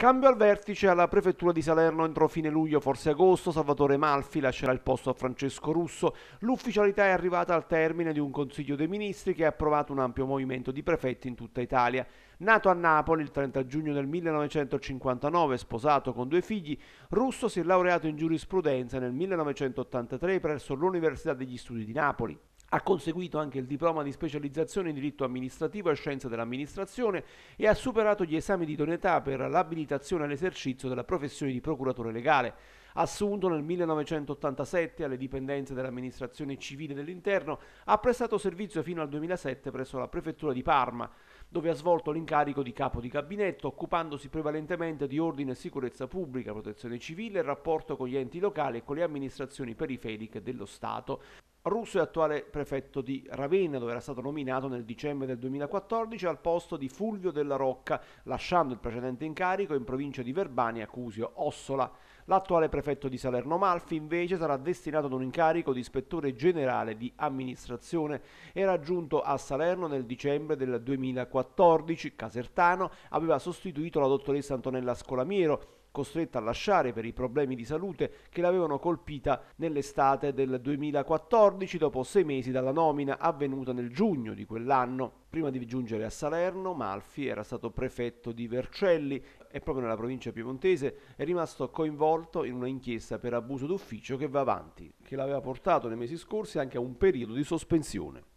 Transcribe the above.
Cambio al vertice alla prefettura di Salerno entro fine luglio, forse agosto, Salvatore Malfi lascerà il posto a Francesco Russo. L'ufficialità è arrivata al termine di un Consiglio dei Ministri che ha approvato un ampio movimento di prefetti in tutta Italia. Nato a Napoli il 30 giugno del 1959, sposato con due figli, Russo si è laureato in giurisprudenza nel 1983 presso l'Università degli Studi di Napoli. Ha conseguito anche il diploma di specializzazione in diritto amministrativo e scienze dell'amministrazione e ha superato gli esami di idoneità per l'abilitazione all'esercizio della professione di procuratore legale. Assunto nel 1987 alle dipendenze dell'amministrazione civile dell'interno, ha prestato servizio fino al 2007 presso la prefettura di Parma, dove ha svolto l'incarico di capo di gabinetto, occupandosi prevalentemente di ordine e sicurezza pubblica, protezione civile e rapporto con gli enti locali e con le amministrazioni periferiche dello Stato. Russo è attuale prefetto di Ravenna, dove era stato nominato nel dicembre del 2014 al posto di Fulvio della Rocca, lasciando il precedente incarico in provincia di Verbania, Cusio, Ossola. L'attuale prefetto di Salerno Malfi invece sarà destinato ad un incarico di ispettore generale di amministrazione. Era giunto a Salerno nel dicembre del 2014, Casertano aveva sostituito la dottoressa Antonella Scolamiero, costretta a lasciare per i problemi di salute che l'avevano colpita nell'estate del 2014 dopo sei mesi dalla nomina avvenuta nel giugno di quell'anno. Prima di giungere a Salerno, Malfi era stato prefetto di Vercelli e proprio nella provincia piemontese è rimasto coinvolto in una inchiesta per abuso d'ufficio che va avanti, che l'aveva portato nei mesi scorsi anche a un periodo di sospensione.